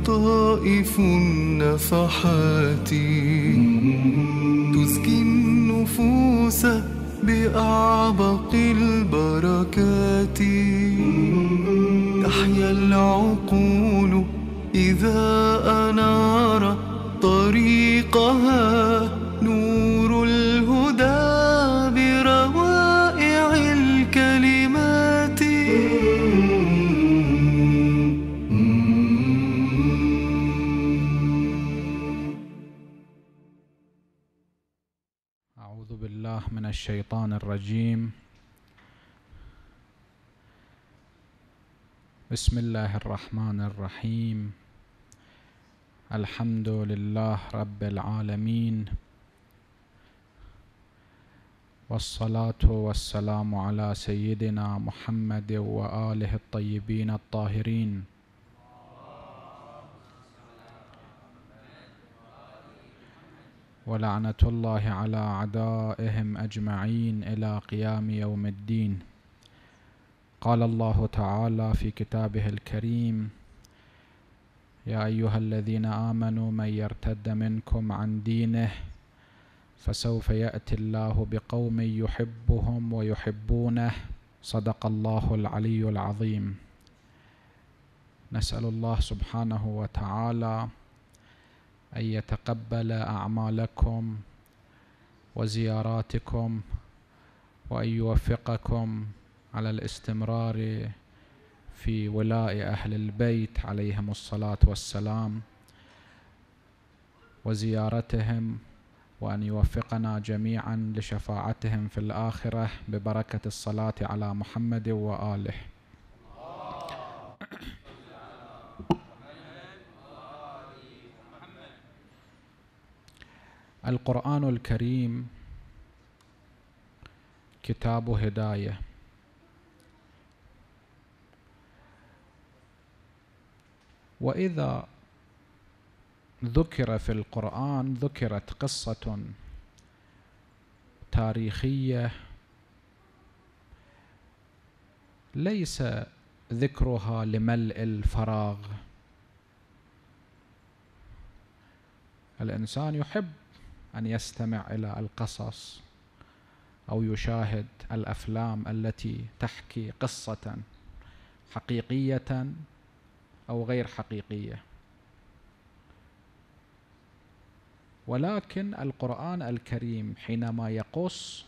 لطائف النفحات تزكي النفوس بأعبق البركات تحيا العقول إذا الشيطان الرجيم بسم الله الرحمن الرحيم الحمد لله رب العالمين والصلاة والسلام على سيدنا محمد وآله الطيبين الطاهرين ولعنة الله على أعدائهم أجمعين إلى قيام يوم الدين قال الله تعالى في كتابه الكريم يا أيها الذين آمنوا من يرتد منكم عن دينه فسوف يأتي الله بقوم يحبهم ويحبونه صدق الله العلي العظيم نسأل الله سبحانه وتعالى أن يتقبل أعمالكم وزياراتكم وأن يوفقكم على الاستمرار في ولاء أهل البيت عليهم الصلاة والسلام وزيارتهم وأن يوفقنا جميعا لشفاعتهم في الآخرة ببركة الصلاة على محمد وآله القرآن الكريم كتاب هداية وإذا ذكر في القرآن ذكرت قصة تاريخية ليس ذكرها لملء الفراغ الإنسان يحب أن يستمع إلى القصص أو يشاهد الأفلام التي تحكي قصة حقيقية أو غير حقيقية ولكن القرآن الكريم حينما يقص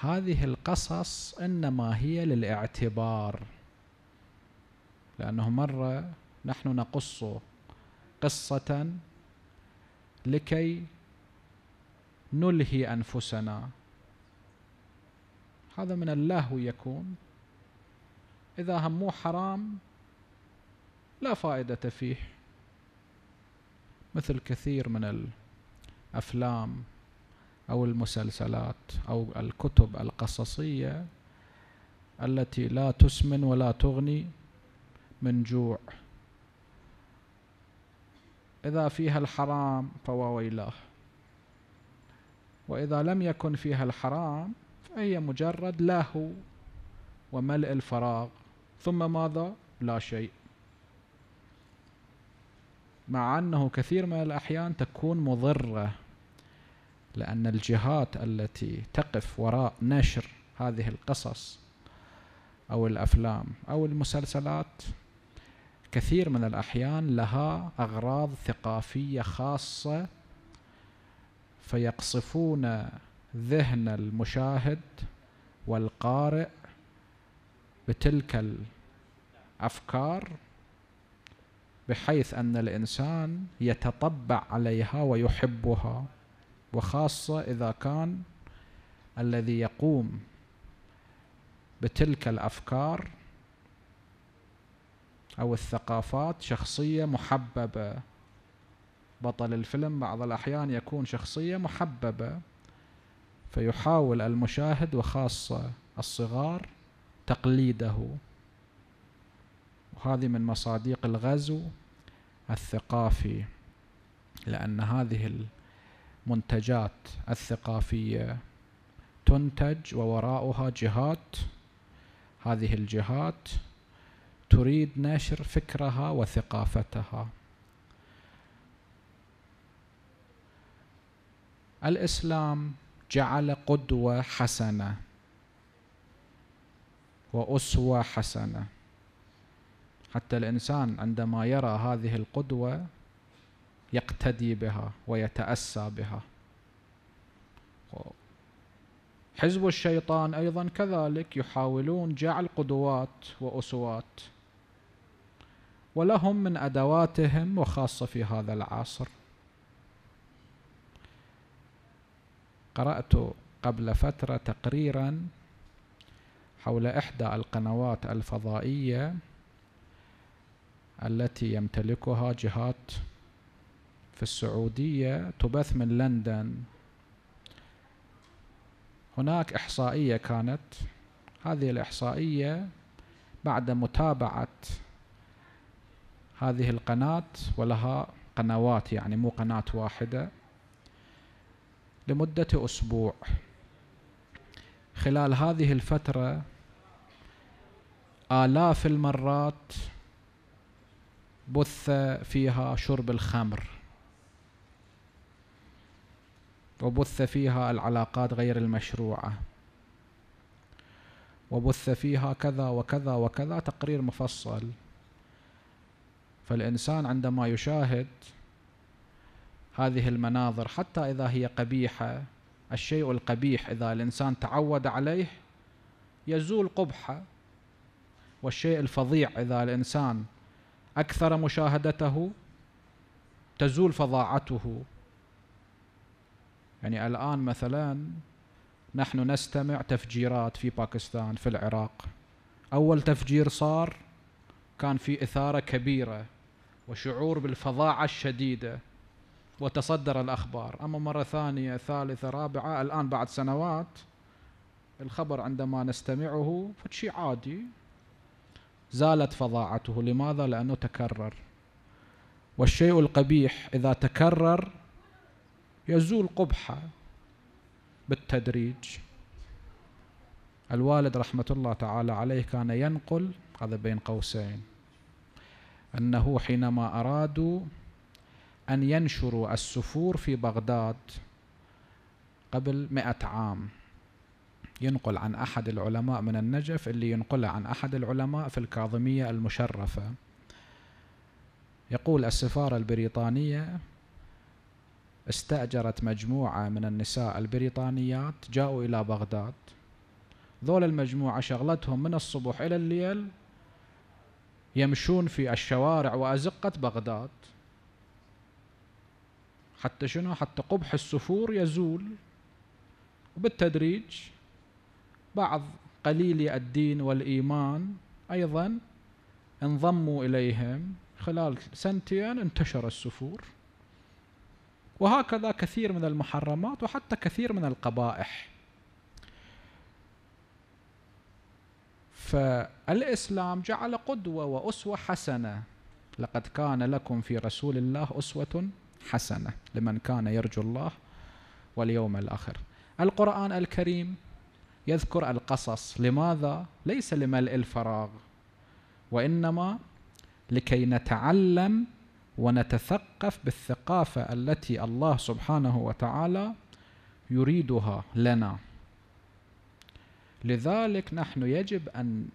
هذه القصص إنما هي للاعتبار لأنه مرة نحن نقص قصة لكي نلهي أنفسنا هذا من اللهو يكون إذا همو حرام لا فائدة فيه مثل كثير من الأفلام أو المسلسلات أو الكتب القصصية التي لا تسمن ولا تغني من جوع إذا فيها الحرام فوا ويلاه وإذا لم يكن فيها الحرام فهي مجرد لهو وملء الفراغ ثم ماذا؟ لا شيء مع أنه كثير من الأحيان تكون مضرة لأن الجهات التي تقف وراء نشر هذه القصص أو الأفلام أو المسلسلات كثير من الأحيان لها أغراض ثقافية خاصة فيقصفون ذهن المشاهد والقارئ بتلك الأفكار بحيث أن الإنسان يتطبع عليها ويحبها وخاصة إذا كان الذي يقوم بتلك الأفكار أو الثقافات شخصية محببة بطل الفيلم بعض الأحيان يكون شخصية محببة فيحاول المشاهد وخاصة الصغار تقليده وهذه من مصاديق الغزو الثقافي لأن هذه المنتجات الثقافية تنتج ووراءها جهات هذه الجهات تريد نشر فكرها وثقافتها الاسلام جعل قدوه حسنه واسوه حسنه حتى الانسان عندما يرى هذه القدوه يقتدي بها ويتاسى بها حزب الشيطان ايضا كذلك يحاولون جعل قدوات واسوات ولهم من أدواتهم وخاصة في هذا العصر قرأت قبل فترة تقريرا حول إحدى القنوات الفضائية التي يمتلكها جهات في السعودية تبث من لندن هناك إحصائية كانت هذه الإحصائية بعد متابعة هذه القناة ولها قنوات يعني مو قناة واحدة لمدة أسبوع خلال هذه الفترة آلاف المرات بث فيها شرب الخمر وبث فيها العلاقات غير المشروعة وبث فيها كذا وكذا وكذا تقرير مفصل فالإنسان عندما يشاهد هذه المناظر حتى إذا هي قبيحة الشيء القبيح إذا الإنسان تعود عليه يزول قبحه والشيء الفظيع إذا الإنسان أكثر مشاهدته تزول فظاعته يعني الآن مثلا نحن نستمع تفجيرات في باكستان في العراق أول تفجير صار كان في إثارة كبيرة وشعور بالفظاعة الشديدة وتصدر الأخبار أما مرة ثانية ثالثة رابعة الآن بعد سنوات الخبر عندما نستمعه فشي عادي زالت فظاعته لماذا؟ لأنه تكرر والشيء القبيح إذا تكرر يزول قبحه بالتدريج الوالد رحمة الله تعالى عليه كان ينقل هذا بين قوسين أنه حينما أرادوا أن ينشروا السفور في بغداد قبل مئة عام ينقل عن أحد العلماء من النجف اللي ينقله عن أحد العلماء في الكاظمية المشرفة يقول السفارة البريطانية استأجرت مجموعة من النساء البريطانيات جاءوا إلى بغداد ذول المجموعة شغلتهم من الصبح إلى الليل يمشون في الشوارع وأزقة بغداد حتى شنو حتى قبح السفور يزول وبالتدريج بعض قليلي الدين والإيمان أيضا انضموا إليهم خلال سنتين انتشر السفور وهكذا كثير من المحرمات وحتى كثير من القبائح فالإسلام جعل قدوة وأسوة حسنة لقد كان لكم في رسول الله أسوة حسنة لمن كان يرجو الله واليوم الآخر القرآن الكريم يذكر القصص لماذا؟ ليس لملء الفراغ وإنما لكي نتعلم ونتثقف بالثقافة التي الله سبحانه وتعالى يريدها لنا لذلك نحن يجب أن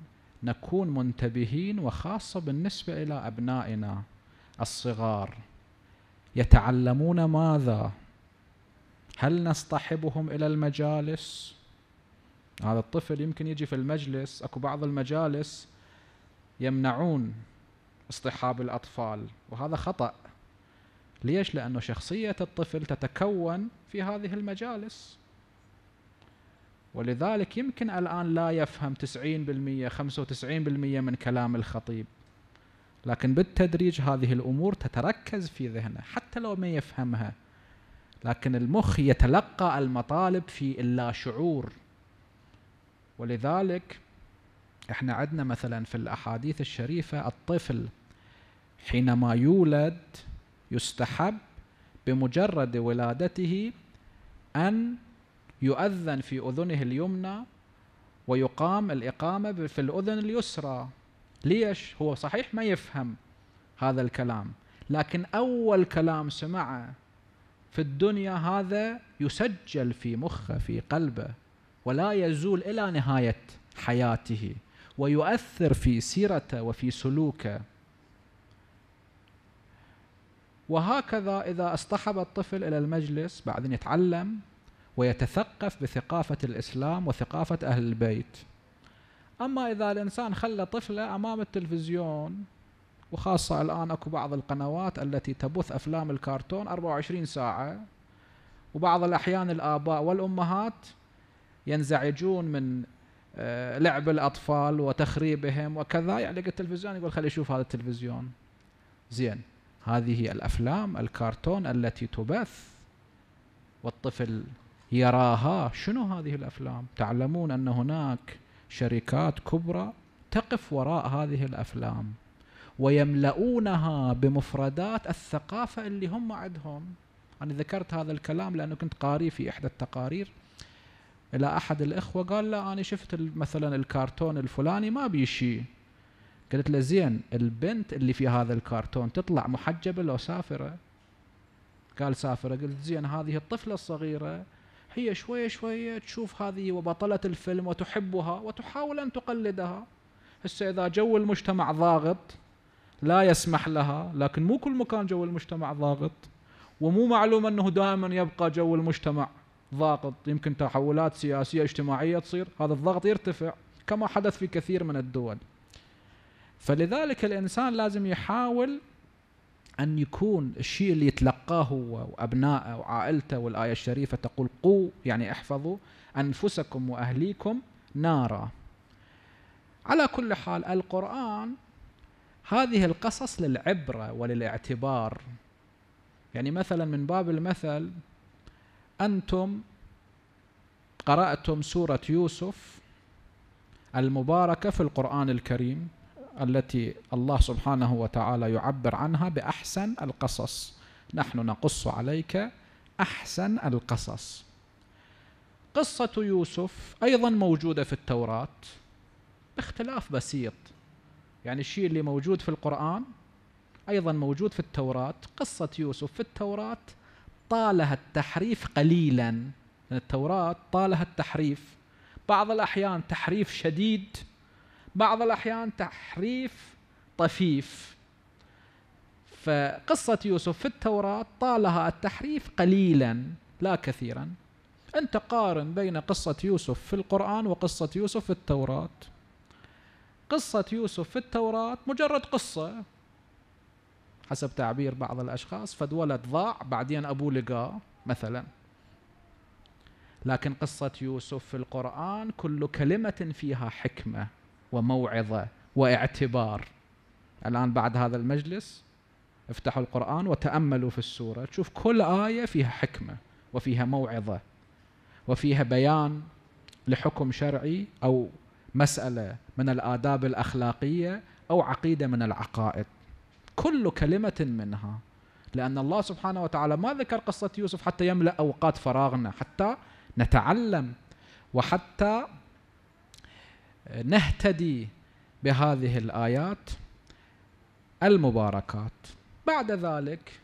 نكون منتبهين وخاصة بالنسبة إلى أبنائنا الصغار يتعلمون ماذا هل نصطحبهم إلى المجالس هذا الطفل يمكن يجي في المجلس أكو بعض المجالس يمنعون اصطحاب الأطفال وهذا خطأ ليش؟ لأن شخصية الطفل تتكون في هذه المجالس ولذلك يمكن الآن لا يفهم 90% 95% من كلام الخطيب لكن بالتدريج هذه الأمور تتركز في ذهنه حتى لو ما يفهمها لكن المخ يتلقى المطالب في اللاشعور ولذلك احنا عندنا مثلا في الأحاديث الشريفة الطفل حينما يولد يستحب بمجرد ولادته أن يؤذن في أذنه اليمنى ويقام الإقامة في الأذن اليسرى ليش هو صحيح ما يفهم هذا الكلام لكن أول كلام سمعه في الدنيا هذا يسجل في مخه في قلبه ولا يزول إلى نهاية حياته ويؤثر في سيرته وفي سلوكه وهكذا إذا اصطحب الطفل إلى المجلس بعدين يتعلم ويتثقف بثقافة الإسلام وثقافة أهل البيت أما إذا الإنسان خلى طفله أمام التلفزيون وخاصة الآن أكو بعض القنوات التي تبث أفلام الكرتون 24 ساعة وبعض الأحيان الآباء والأمهات ينزعجون من آه، لعب الأطفال وتخريبهم وكذا يعلق يعني التلفزيون يقول خلي يشوف هذا التلفزيون زين هذه الأفلام الكرتون التي تبث والطفل يراها شنو هذه الافلام تعلمون ان هناك شركات كبرى تقف وراء هذه الافلام ويملؤونها بمفردات الثقافه اللي هم عندهم انا ذكرت هذا الكلام لانه كنت قاري في احدى التقارير الى احد الاخوه قال لا انا شفت مثلا الكرتون الفلاني ما بي شيء قلت له زين البنت اللي في هذا الكرتون تطلع محجبه لو سافره قال سافره قلت زين هذه الطفله الصغيره هي شوية شوية تشوف هذه وبطلة الفيلم وتحبها وتحاول أن تقلدها هسه إذا جو المجتمع ضاغط لا يسمح لها لكن مو كل مكان جو المجتمع ضاغط ومو معلوم أنه دائما يبقى جو المجتمع ضاغط يمكن تحولات سياسية اجتماعية تصير هذا الضغط يرتفع كما حدث في كثير من الدول فلذلك الإنسان لازم يحاول أن يكون الشيء اللي يتلقاه هو وأبنائه وعائلته والآية الشريفة تقول قو يعني احفظوا أنفسكم وأهليكم نارا على كل حال القرآن هذه القصص للعبرة وللاعتبار يعني مثلا من باب المثل أنتم قرأتم سورة يوسف المباركة في القرآن الكريم التي الله سبحانه وتعالى يعبر عنها بأحسن القصص نحن نقص عليك أحسن القصص قصة يوسف أيضا موجودة في التوراة باختلاف بسيط يعني الشيء اللي موجود في القرآن أيضا موجود في التوراة قصة يوسف في التوراة طالها التحريف قليلا يعني التوراة طالها التحريف بعض الأحيان تحريف شديد بعض الأحيان تحريف طفيف فقصة يوسف في التوراة طالها التحريف قليلا لا كثيرا أنت قارن بين قصة يوسف في القرآن وقصة يوسف في التوراة قصة يوسف في التوراة مجرد قصة حسب تعبير بعض الأشخاص فد ولد ضاع بعدين أبوه لقاه مثلا لكن قصة يوسف في القرآن كل كلمة فيها حكمة وموعظه واعتبار الان بعد هذا المجلس افتحوا القران وتاملوا في السوره تشوف كل ايه فيها حكمه وفيها موعظه وفيها بيان لحكم شرعي او مساله من الاداب الاخلاقيه او عقيده من العقائد كل كلمه منها لأن الله سبحانه وتعالى ما ذكر قصة يوسف حتى يملأ أوقات فراغنا حتى نتعلم وحتى نهتدي بهذه الآيات المباركات بعد ذلك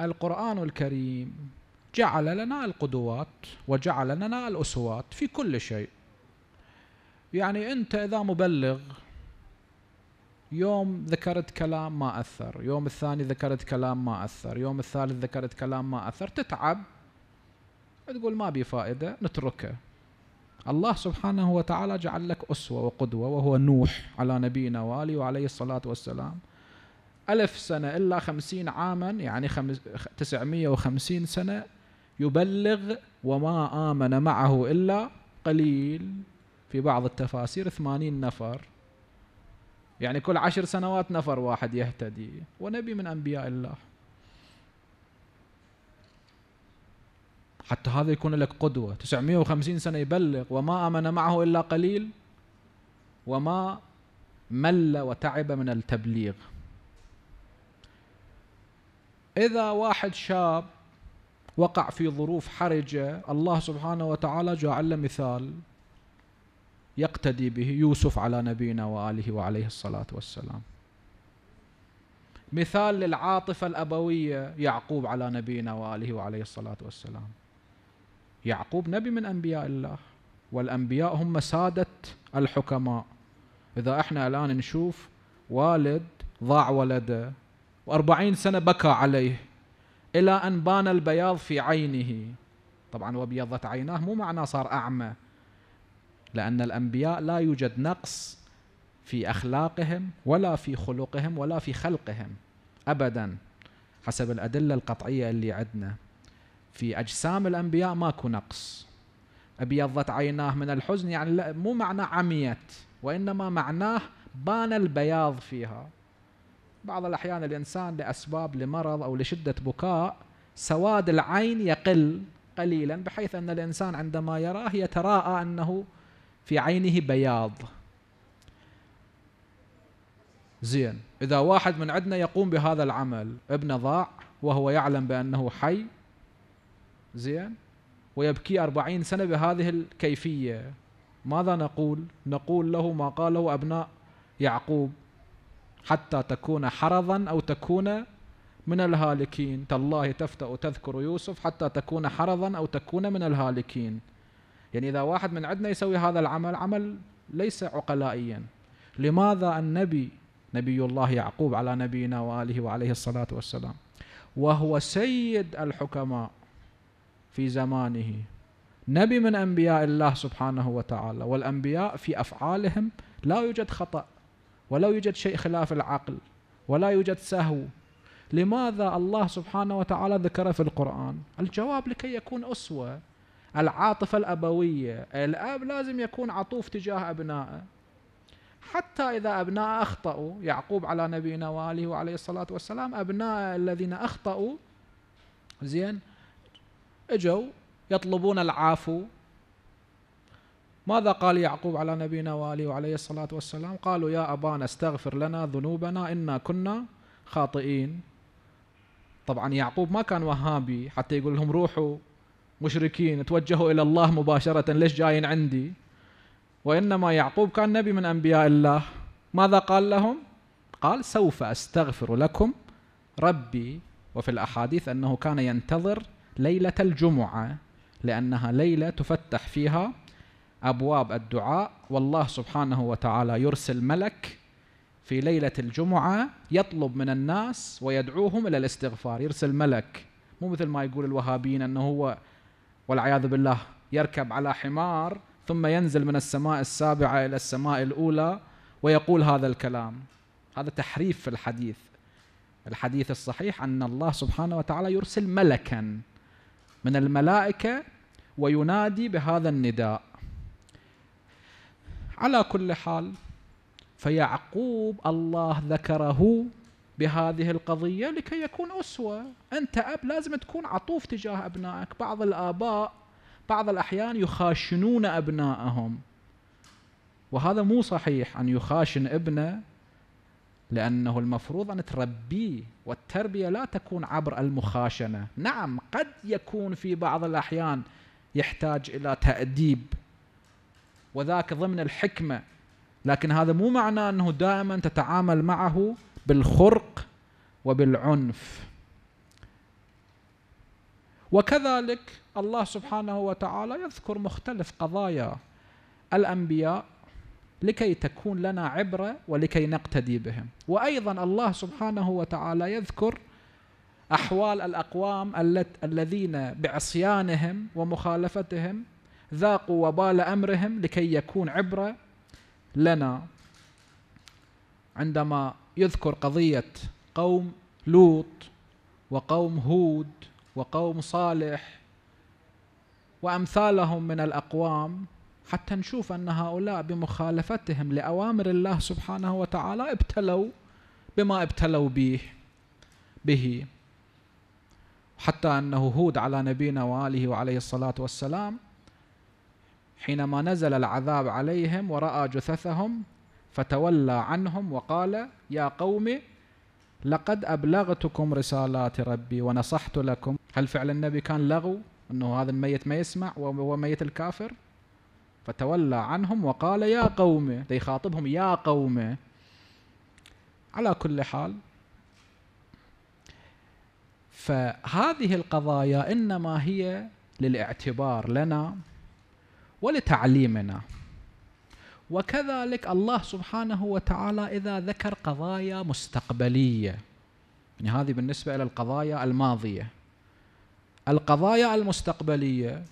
القرآن الكريم جعل لنا القدوات وجعل لنا الأسوات في كل شيء يعني أنت إذا مبلغ يوم ذكرت كلام ما أثر يوم الثاني ذكرت كلام ما أثر يوم الثالث ذكرت كلام ما أثر تتعب تقول ما بي فائدة نتركه الله سبحانه وتعالى جعل لك أسوة وقدوة وهو نوح على نبينا والي وعليه الصلاة والسلام ألف سنة إلا خمسين عاما يعني خمس تسعمية وخمسين سنة يبلغ وما آمن معه إلا قليل في بعض التفاسير ثمانين نفر يعني كل عشر سنوات نفر واحد يهتدي ونبي من أنبياء الله حتى هذا يكون لك قدوة 950 سنة يبلغ وما آمن معه إلا قليل وما مل وتعب من التبليغ إذا واحد شاب وقع في ظروف حرجة الله سبحانه وتعالى جعل له مثال يقتدي به يوسف على نبينا وآله وعليه الصلاة والسلام مثال للعاطفة الأبوية يعقوب على نبينا وآله وعليه الصلاة والسلام يعقوب نبي من أنبياء الله والأنبياء هم سادة الحكماء إذا إحنا الآن نشوف والد ضاع ولده وأربعين سنة بكى عليه إلى أن بان البياض في عينه طبعا وابيضت عيناه مو معناه صار أعمى لأن الأنبياء لا يوجد نقص في أخلاقهم ولا في خلقهم ولا في خلقهم أبدا حسب الأدلة القطعية اللي عندنا في أجسام الأنبياء ماكو نقص أبيضت عيناه من الحزن يعني مو معناه عميت وإنما معناه بان البياض فيها بعض الأحيان الإنسان لأسباب لمرض أو لشدة بكاء سواد العين يقل قليلا بحيث أن الإنسان عندما يراه يتراءى أنه في عينه بياض زين إذا واحد من عندنا يقوم بهذا العمل ابن ضاع وهو يعلم بأنه حي زين ويبكي أربعين سنة بهذه الكيفية ماذا نقول نقول له ما قاله أبناء يعقوب حتى تكون حرضا أو تكون من الهالكين تالله تفتأ تذكر يوسف حتى تكون حرضا أو تكون من الهالكين يعني إذا واحد من عندنا يسوي هذا العمل عمل ليس عقلائيا لماذا النبي نبي الله يعقوب على نبينا وآله وعليه الصلاة والسلام وهو سيد الحكماء في زمانه نبي من أنبياء الله سبحانه وتعالى والأنبياء في أفعالهم لا يوجد خطأ ولا يوجد شيء خلاف العقل ولا يوجد سهو لماذا الله سبحانه وتعالى ذكر في القرآن الجواب لكي يكون أسوة العاطفة الأبوية الأب لازم يكون عطوف تجاه أبنائه حتى إذا أبناء أخطأوا يعقوب على نبينا وآله عليه الصلاة والسلام أبناء الذين أخطأوا زين اجوا يطلبون العافو ماذا قال يعقوب على نبينا وآله وعليه الصلاة والسلام قالوا يا أبانا استغفر لنا ذنوبنا إنا كنا خاطئين طبعا يعقوب ما كان وهابي حتى يقول لهم روحوا مشركين توجهوا إلى الله مباشرة ليش جايين عندي وإنما يعقوب كان نبي من أنبياء الله ماذا قال لهم قال سوف أستغفر لكم ربي وفي الأحاديث أنه كان ينتظر ليلة الجمعة لأنها ليلة تفتح فيها أبواب الدعاء والله سبحانه وتعالى يرسل ملك في ليلة الجمعة يطلب من الناس ويدعوهم إلى الاستغفار يرسل ملك مو مثل ما يقول الوهابيين أنه هو والعياذ بالله يركب على حمار ثم ينزل من السماء السابعة إلى السماء الأولى ويقول هذا الكلام هذا تحريف في الحديث الحديث الصحيح أن الله سبحانه وتعالى يرسل ملكا من الملائكة وينادي بهذا النداء على كل حال فيعقوب الله ذكره بهذه القضية لكي يكون أسوة أنت أب لازم تكون عطوف تجاه أبنائك بعض الآباء بعض الأحيان يخاشنون أبنائهم وهذا مو صحيح أن يخاشن ابنه لأنه المفروض أن تربيه والتربية لا تكون عبر المخاشنة نعم قد يكون في بعض الأحيان يحتاج إلى تأديب وذاك ضمن الحكمة لكن هذا مو معناه أنه دائما تتعامل معه بالخرق وبالعنف وكذلك الله سبحانه وتعالى يذكر مختلف قضايا الأنبياء لكي تكون لنا عبرة ولكي نقتدي بهم وأيضا الله سبحانه وتعالى يذكر أحوال الأقوام الذين بعصيانهم ومخالفتهم ذاقوا وبال أمرهم لكي يكون عبرة لنا عندما يذكر قضية قوم لوط وقوم هود وقوم صالح وأمثالهم من الأقوام حتى نشوف أن هؤلاء بمخالفتهم لأوامر الله سبحانه وتعالى ابتلوا بما ابتلوا به به حتى أنه هود على نبينا وآله وعليه الصلاة والسلام حينما نزل العذاب عليهم ورأى جثثهم فتولى عنهم وقال يا قوم لقد أبلغتكم رسالات ربي ونصحت لكم هل فعل النبي كان لغو أنه هذا الميت ما يسمع وهو ميت الكافر فتولى عنهم وقال يا قومه يخاطبهم يا قومه على كل حال فهذه القضايا انما هي للاعتبار لنا ولتعليمنا وكذلك الله سبحانه وتعالى اذا ذكر قضايا مستقبليه يعني هذه بالنسبه الى القضايا الماضيه القضايا المستقبليه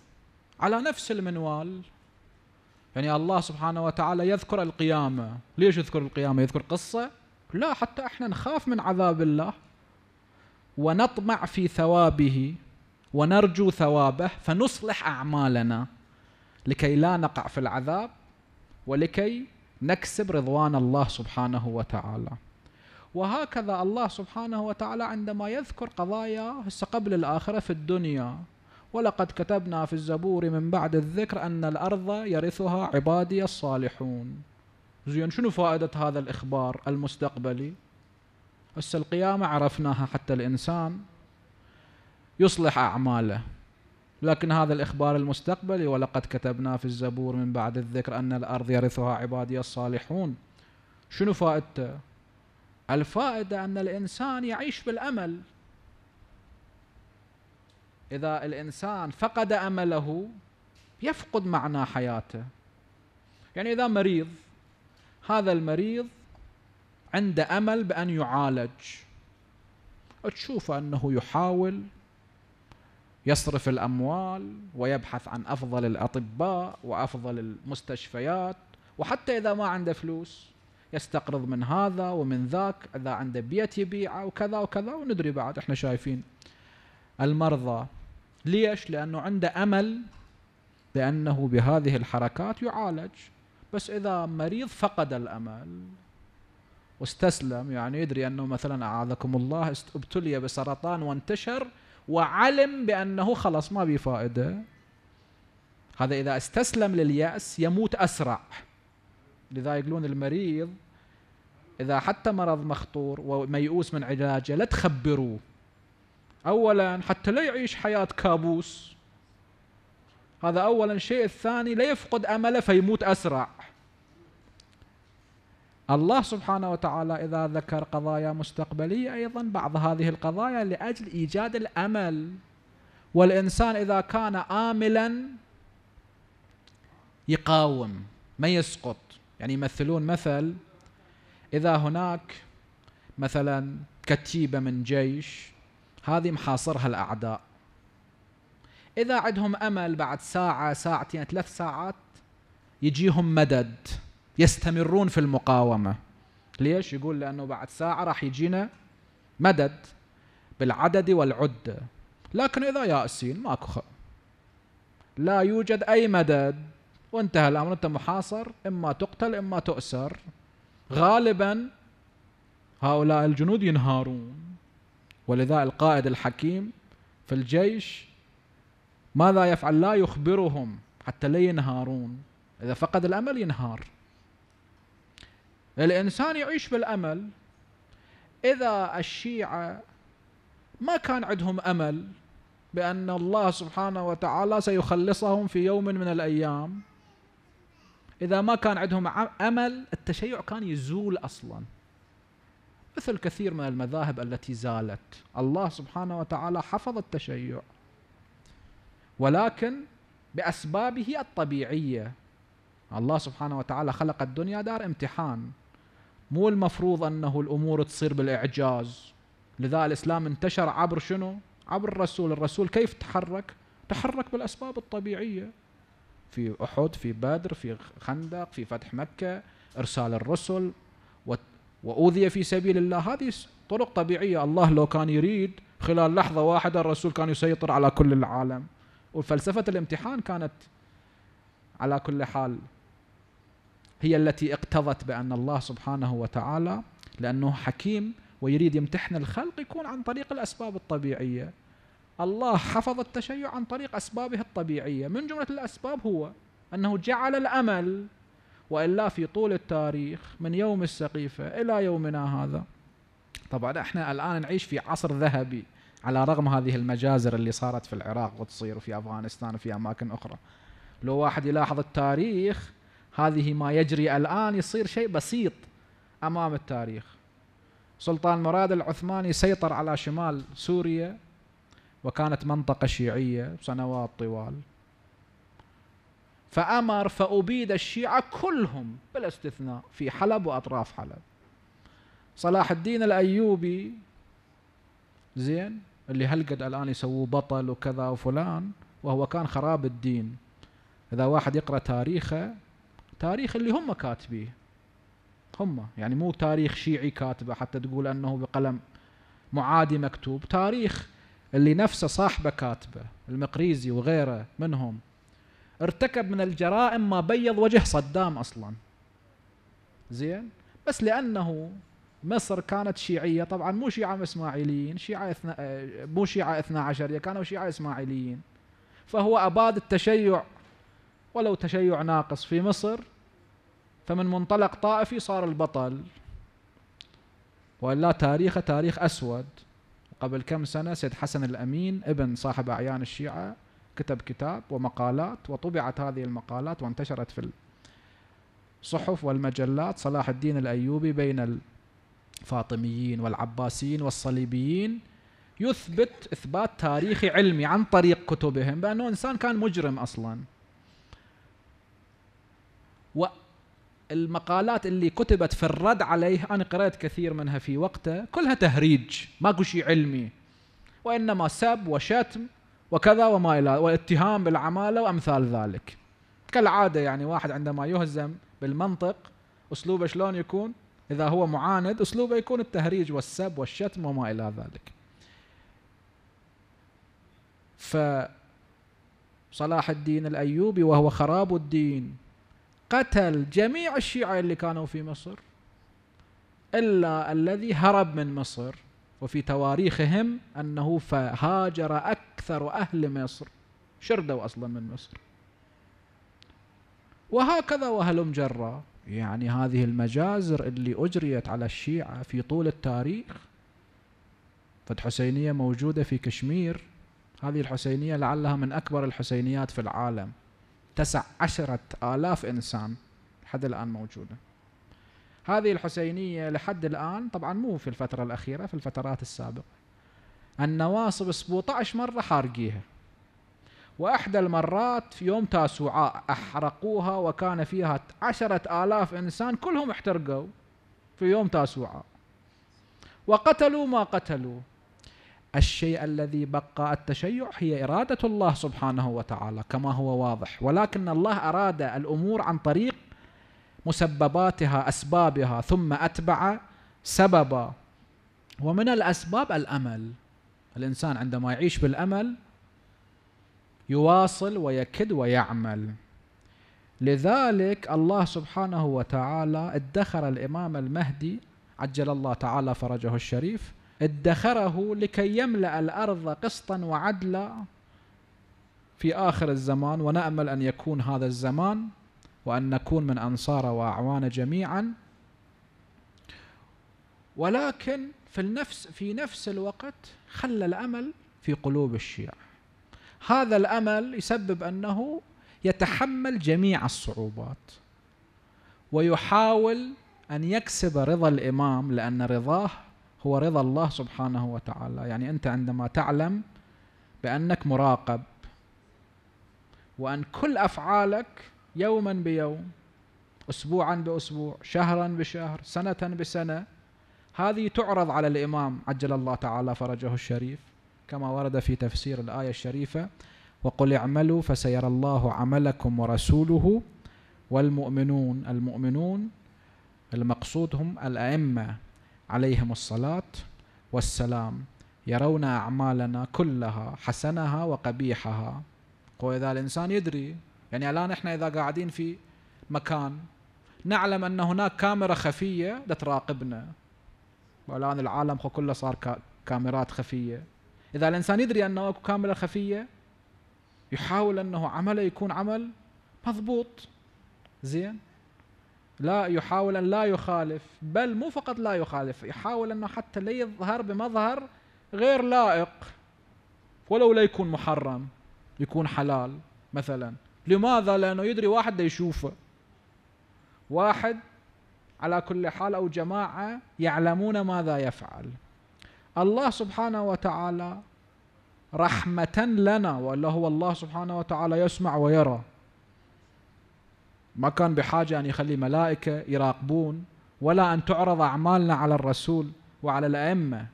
على نفس المنوال يعني الله سبحانه وتعالى يذكر القيامة ليش يذكر القيامة يذكر قصة لا حتى احنا نخاف من عذاب الله ونطمع في ثوابه ونرجو ثوابه فنصلح أعمالنا لكي لا نقع في العذاب ولكي نكسب رضوان الله سبحانه وتعالى وهكذا الله سبحانه وتعالى عندما يذكر قضايا هسه قبل الآخرة في الدنيا ولقد كتبنا في الزبور من بعد الذكر أن الأرض يرثها عبادي الصالحون زين شنو فائدة هذا الإخبار المستقبلي هسه القيامة عرفناها حتى الإنسان يصلح أعماله لكن هذا الإخبار المستقبلي ولقد كتبنا في الزبور من بعد الذكر أن الأرض يرثها عبادي الصالحون شنو فائدته الفائدة أن الإنسان يعيش بالأمل إذا الإنسان فقد أمله يفقد معنى حياته يعني إذا مريض هذا المريض عنده أمل بأن يعالج تشوف أنه يحاول يصرف الأموال ويبحث عن أفضل الأطباء وأفضل المستشفيات وحتى إذا ما عنده فلوس يستقرض من هذا ومن ذاك إذا عنده بيت يبيعه وكذا وكذا وندري بعد احنا شايفين المرضى ليش؟ لأنه عنده أمل بأنه بهذه الحركات يعالج بس إذا مريض فقد الأمل واستسلم يعني يدري أنه مثلا أعاذكم الله ابتلي بسرطان وانتشر وعلم بأنه خلاص ما بفائدة هذا إذا استسلم لليأس يموت أسرع لذا يقولون المريض إذا حتى مرض مخطور وميؤوس من علاجه لا تخبروه أولا حتى لا يعيش حياة كابوس هذا أولا شيء الثاني لا يفقد أمله فيموت أسرع الله سبحانه وتعالى إذا ذكر قضايا مستقبلية أيضا بعض هذه القضايا لأجل إيجاد الأمل والإنسان إذا كان آملا يقاوم ما يسقط يعني يمثلون مثل إذا هناك مثلا كتيبة من جيش هذه محاصرها الأعداء إذا عندهم أمل بعد ساعة ساعتين ثلاث ساعات يجيهم مدد يستمرون في المقاومة ليش؟ يقول لأنه بعد ساعة راح يجينا مدد بالعدد والعدة لكن إذا يائسين ماكو خ... لا يوجد أي مدد وانتهى الأمر أنت محاصر إما تقتل إما تؤسر غالبا هؤلاء الجنود ينهارون ولذا القائد الحكيم في الجيش ماذا يفعل لا يخبرهم حتى لا ينهارون إذا فقد الأمل ينهار الإنسان يعيش بالأمل إذا الشيعة ما كان عندهم أمل بأن الله سبحانه وتعالى سيخلصهم في يوم من الأيام إذا ما كان عندهم أمل التشيع كان يزول أصلاً مثل كثير من المذاهب التي زالت الله سبحانه وتعالى حفظ التشيع ولكن بأسبابه الطبيعية الله سبحانه وتعالى خلق الدنيا دار امتحان مو المفروض أنه الأمور تصير بالإعجاز لذا الإسلام انتشر عبر شنو؟ عبر الرسول الرسول كيف تحرك؟ تحرك بالأسباب الطبيعية في أحد في بدر في خندق في فتح مكة إرسال الرسل وأوذي في سبيل الله هذه طرق طبيعية الله لو كان يريد خلال لحظة واحدة الرسول كان يسيطر على كل العالم وفلسفة الامتحان كانت على كل حال هي التي اقتضت بأن الله سبحانه وتعالى لأنه حكيم ويريد يمتحن الخلق يكون عن طريق الأسباب الطبيعية الله حفظ التشيع عن طريق أسبابه الطبيعية من جملة الأسباب هو أنه جعل الأمل وإلا في طول التاريخ من يوم السقيفة إلى يومنا هذا طبعا احنا الآن نعيش في عصر ذهبي على رغم هذه المجازر اللي صارت في العراق وتصير وفي أفغانستان وفي أماكن أخرى لو واحد يلاحظ التاريخ هذه ما يجري الآن يصير شيء بسيط أمام التاريخ سلطان مراد العثماني سيطر على شمال سوريا وكانت منطقة شيعية سنوات طوال فأمر فأبيد الشيعة كلهم بلا استثناء في حلب وأطراف حلب صلاح الدين الأيوبي زين اللي هلقد الآن يسووه بطل وكذا وفلان وهو كان خراب الدين إذا واحد يقرأ تاريخه تاريخ اللي هم كاتبيه هم يعني مو تاريخ شيعي كاتبه حتى تقول أنه بقلم معادي مكتوب تاريخ اللي نفسه صاحبه كاتبه المقريزي وغيره منهم ارتكب من الجرائم ما بيض وجه صدام أصلا زين بس لأنه مصر كانت شيعية طبعا مو شيعة اسماعيليين شيعة اثنا مو شيعة اثنا عشرية كانوا شيعة اسماعيليين فهو أباد التشيع ولو تشيع ناقص في مصر فمن منطلق طائفي صار البطل ولا تاريخه تاريخ أسود قبل كم سنة سيد حسن الأمين ابن صاحب أعيان الشيعة كتب كتاب ومقالات وطبعت هذه المقالات وانتشرت في الصحف والمجلات صلاح الدين الأيوبي بين الفاطميين والعباسيين والصليبيين يثبت إثبات تاريخي علمي عن طريق كتبهم بأنه إنسان كان مجرم أصلا والمقالات اللي كتبت في الرد عليه أنا قرأت كثير منها في وقته كلها تهريج ماكو شيء علمي وإنما سب وشتم وكذا وما إلى والاتهام بالعمالة وأمثال ذلك كالعادة يعني واحد عندما يهزم بالمنطق أسلوبه شلون يكون إذا هو معاند أسلوبه يكون التهريج والسب والشتم وما إلى ذلك ف صلاح الدين الأيوبي وهو خراب الدين قتل جميع الشيعة اللي كانوا في مصر إلا الذي هرب من مصر وفي تواريخهم أنه فهاجر أكثر أهل مصر شردوا أصلا من مصر وهكذا وهلم جرا يعني هذه المجازر اللي أجريت على الشيعة في طول التاريخ فالحسينية موجودة في كشمير هذه الحسينية لعلها من أكبر الحسينيات في العالم تسع عشرة آلاف إنسان لحد الآن موجودة هذه الحسينية لحد الآن طبعا مو في الفترة الأخيرة في الفترات السابقة النواصب 17 مرة حارقيها وأحدى المرات في يوم تاسوعاء أحرقوها وكان فيها عشرة آلاف إنسان كلهم احترقوا في يوم تاسوعاء وقتلوا ما قتلوا الشيء الذي بقى التشيع هي إرادة الله سبحانه وتعالى كما هو واضح ولكن الله أراد الأمور عن طريق مسبباتها اسبابها ثم اتبع سببا ومن الاسباب الامل الانسان عندما يعيش بالامل يواصل ويكد ويعمل لذلك الله سبحانه وتعالى ادخر الامام المهدي عجل الله تعالى فرجه الشريف ادخره لكي يملا الارض قسطا وعدلا في اخر الزمان ونامل ان يكون هذا الزمان وأن نكون من أنصار وأعوان جميعا ولكن في النفس في نفس الوقت خلى الأمل في قلوب الشيعة هذا الأمل يسبب أنه يتحمل جميع الصعوبات ويحاول أن يكسب رضا الإمام لأن رضاه هو رضا الله سبحانه وتعالى يعني أنت عندما تعلم بأنك مراقب وأن كل أفعالك يوما بيوم اسبوعا باسبوع شهرا بشهر سنه بسنه هذه تعرض على الامام عجل الله تعالى فرجه الشريف كما ورد في تفسير الايه الشريفه وقل اعملوا فسيرى الله عملكم ورسوله والمؤمنون المؤمنون المقصود هم الائمه عليهم الصلاه والسلام يرون اعمالنا كلها حسنها وقبيحها وإذا الانسان يدري يعني الآن إحنا إذا قاعدين في مكان نعلم أن هناك كاميرا خفية لتراقبنا والآن العالم كله صار كاميرات خفية إذا الإنسان يدري أنه أكو كاميرا خفية يحاول أنه عمله يكون عمل مضبوط زين لا يحاول أن لا يخالف بل مو فقط لا يخالف يحاول أنه حتى لا يظهر بمظهر غير لائق ولو لا يكون محرم يكون حلال مثلا لماذا؟ لأنه يدري واحد يشوفه واحد على كل حال أو جماعة يعلمون ماذا يفعل الله سبحانه وتعالى رحمة لنا ولا هو الله سبحانه وتعالى يسمع ويرى ما كان بحاجة أن يخلي ملائكة يراقبون ولا أن تعرض أعمالنا على الرسول وعلى الأئمة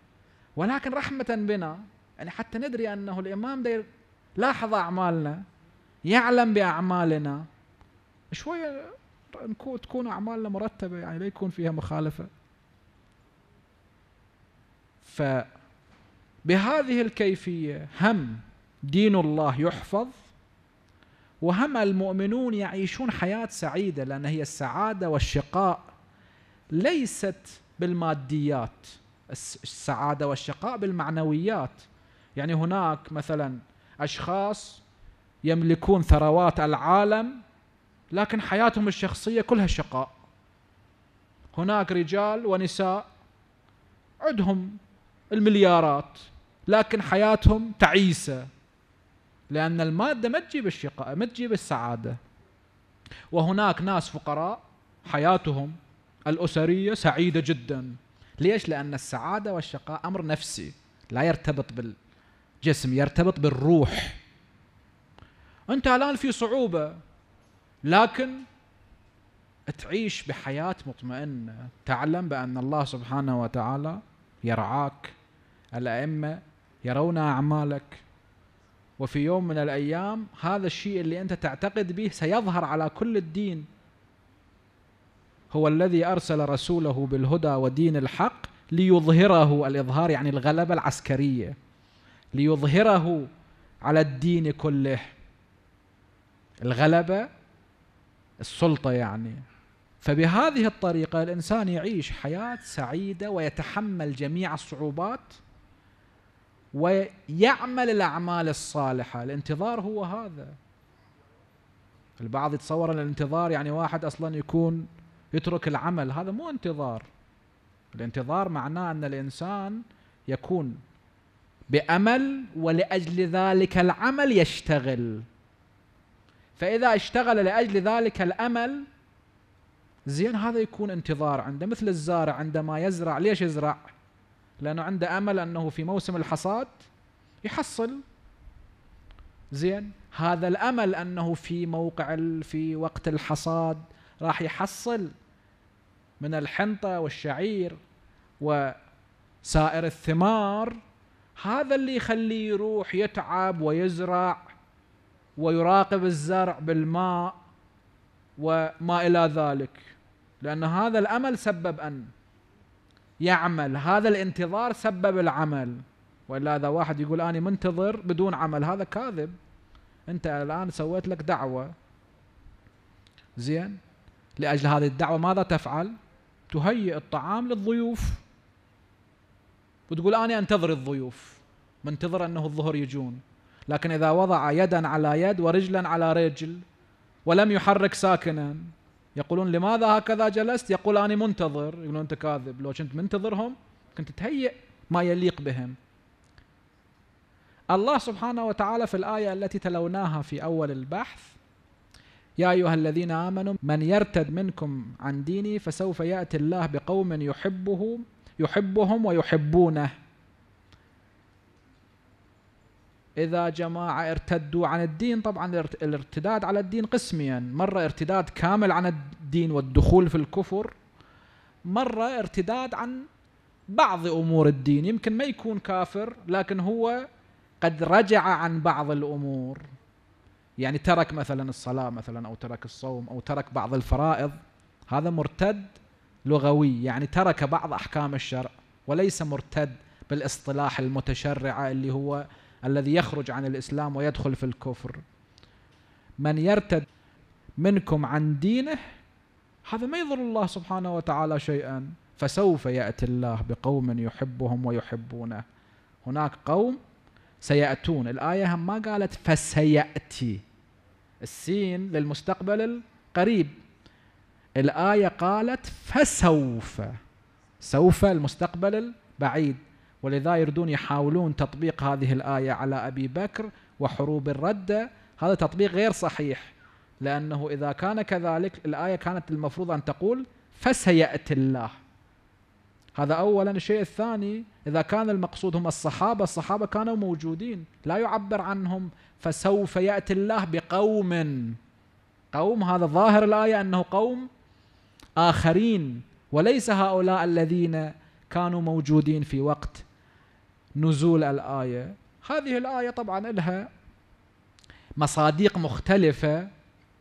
ولكن رحمة بنا يعني حتى ندري أنه الإمام دير لاحظ أعمالنا يعلم باعمالنا شويه تكون اعمالنا مرتبه يعني لا يكون فيها مخالفه ف بهذه الكيفيه هم دين الله يحفظ وهم المؤمنون يعيشون حياه سعيده لان هي السعاده والشقاء ليست بالماديات السعاده والشقاء بالمعنويات يعني هناك مثلا اشخاص يملكون ثروات العالم لكن حياتهم الشخصية كلها شقاء هناك رجال ونساء عندهم المليارات لكن حياتهم تعيسة لأن المادة ما تجيب الشقاء ما تجيب السعادة وهناك ناس فقراء حياتهم الأسرية سعيدة جدا ليش؟ لأن السعادة والشقاء أمر نفسي لا يرتبط بالجسم يرتبط بالروح انت الان في صعوبه لكن تعيش بحياه مطمئنه تعلم بان الله سبحانه وتعالى يرعاك الائمه يرون اعمالك وفي يوم من الايام هذا الشيء اللي انت تعتقد به سيظهر على كل الدين هو الذي ارسل رسوله بالهدى ودين الحق ليظهره الاظهار يعني الغلبه العسكريه ليظهره على الدين كله الغلبة السلطة يعني فبهذه الطريقة الإنسان يعيش حياة سعيدة ويتحمل جميع الصعوبات ويعمل الأعمال الصالحة الانتظار هو هذا البعض يتصور أن الانتظار يعني واحد أصلا يكون يترك العمل هذا مو انتظار الانتظار معناه أن الإنسان يكون بأمل ولأجل ذلك العمل يشتغل فإذا اشتغل لأجل ذلك الأمل زين هذا يكون انتظار عنده مثل الزارع عندما يزرع ليش يزرع لأنه عنده أمل أنه في موسم الحصاد يحصل زين هذا الأمل أنه في موقع في وقت الحصاد راح يحصل من الحنطة والشعير وسائر الثمار هذا اللي يخليه يروح يتعب ويزرع ويراقب الزرع بالماء وما الى ذلك لان هذا الامل سبب ان يعمل هذا الانتظار سبب العمل والا اذا واحد يقول انا منتظر بدون عمل هذا كاذب انت الان سويت لك دعوه زين لاجل هذه الدعوه ماذا تفعل؟ تهيئ الطعام للضيوف وتقول انا انتظر الضيوف منتظر انه الظهر يجون لكن إذا وضع يدا على يد ورجلا على رجل ولم يحرك ساكنا يقولون لماذا هكذا جلست يقول أنا منتظر يقولون أنت كاذب لو كنت منتظرهم كنت تهيئ ما يليق بهم الله سبحانه وتعالى في الآية التي تلوناها في أول البحث يا أيها الذين آمنوا من يرتد منكم عن ديني فسوف يأتي الله بقوم يحبه يحبهم ويحبونه إذا جماعة ارتدوا عن الدين طبعا الارتداد على الدين قسميا مرة ارتداد كامل عن الدين والدخول في الكفر مرة ارتداد عن بعض أمور الدين يمكن ما يكون كافر لكن هو قد رجع عن بعض الأمور يعني ترك مثلا الصلاة مثلا أو ترك الصوم أو ترك بعض الفرائض هذا مرتد لغوي يعني ترك بعض أحكام الشرع وليس مرتد بالاصطلاح المتشرعة اللي هو الذي يخرج عن الإسلام ويدخل في الكفر من يرتد منكم عن دينه هذا ما يضر الله سبحانه وتعالى شيئا فسوف يأتي الله بقوم يحبهم ويحبونه هناك قوم سيأتون الآية هم ما قالت فسيأتي السين للمستقبل القريب الآية قالت فسوف سوف المستقبل البعيد ولذا يردون يحاولون تطبيق هذه الآية على أبي بكر وحروب الردة هذا تطبيق غير صحيح لأنه إذا كان كذلك الآية كانت المفروض أن تقول فسيأتي الله هذا أولا الشيء الثاني إذا كان المقصود هم الصحابة الصحابة كانوا موجودين لا يعبر عنهم فسوف يأتي الله بقوم قوم هذا ظاهر الآية أنه قوم آخرين وليس هؤلاء الذين كانوا موجودين في وقت نزول الآية هذه الآية طبعا لها مصاديق مختلفة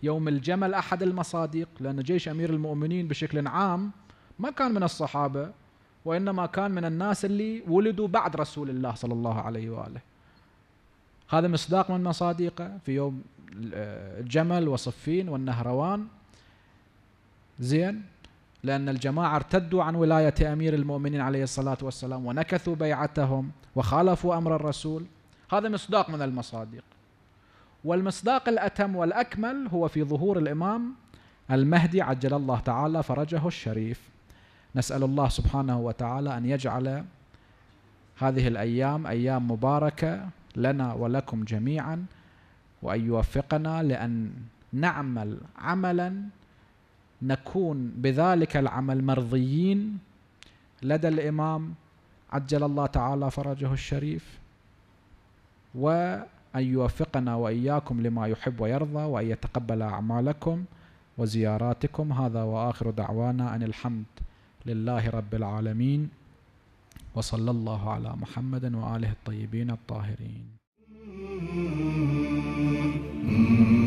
يوم الجمل أحد المصاديق لأن جيش أمير المؤمنين بشكل عام ما كان من الصحابة وإنما كان من الناس اللي ولدوا بعد رسول الله صلى الله عليه وآله هذا مصداق من مصاديقه في يوم آه، الجمل وصفين والنهروان زين لأن الجماعة ارتدوا عن ولاية أمير المؤمنين عليه الصلاة والسلام ونكثوا بيعتهم وخالفوا أمر الرسول هذا مصداق من المصادق والمصداق الأتم والأكمل هو في ظهور الإمام المهدي عجل الله تعالى فرجه الشريف نسأل الله سبحانه وتعالى أن يجعل هذه الأيام أيام مباركة لنا ولكم جميعا وأن يوفقنا لأن نعمل عملا نكون بذلك العمل مرضيين لدى الإمام عجل الله تعالى فرجه الشريف وأن يوفقنا وإياكم لما يحب ويرضى وأن يتقبل أعمالكم وزياراتكم هذا وآخر دعوانا أن الحمد لله رب العالمين وصلى الله على محمد وآله الطيبين الطاهرين. Mm-hmm.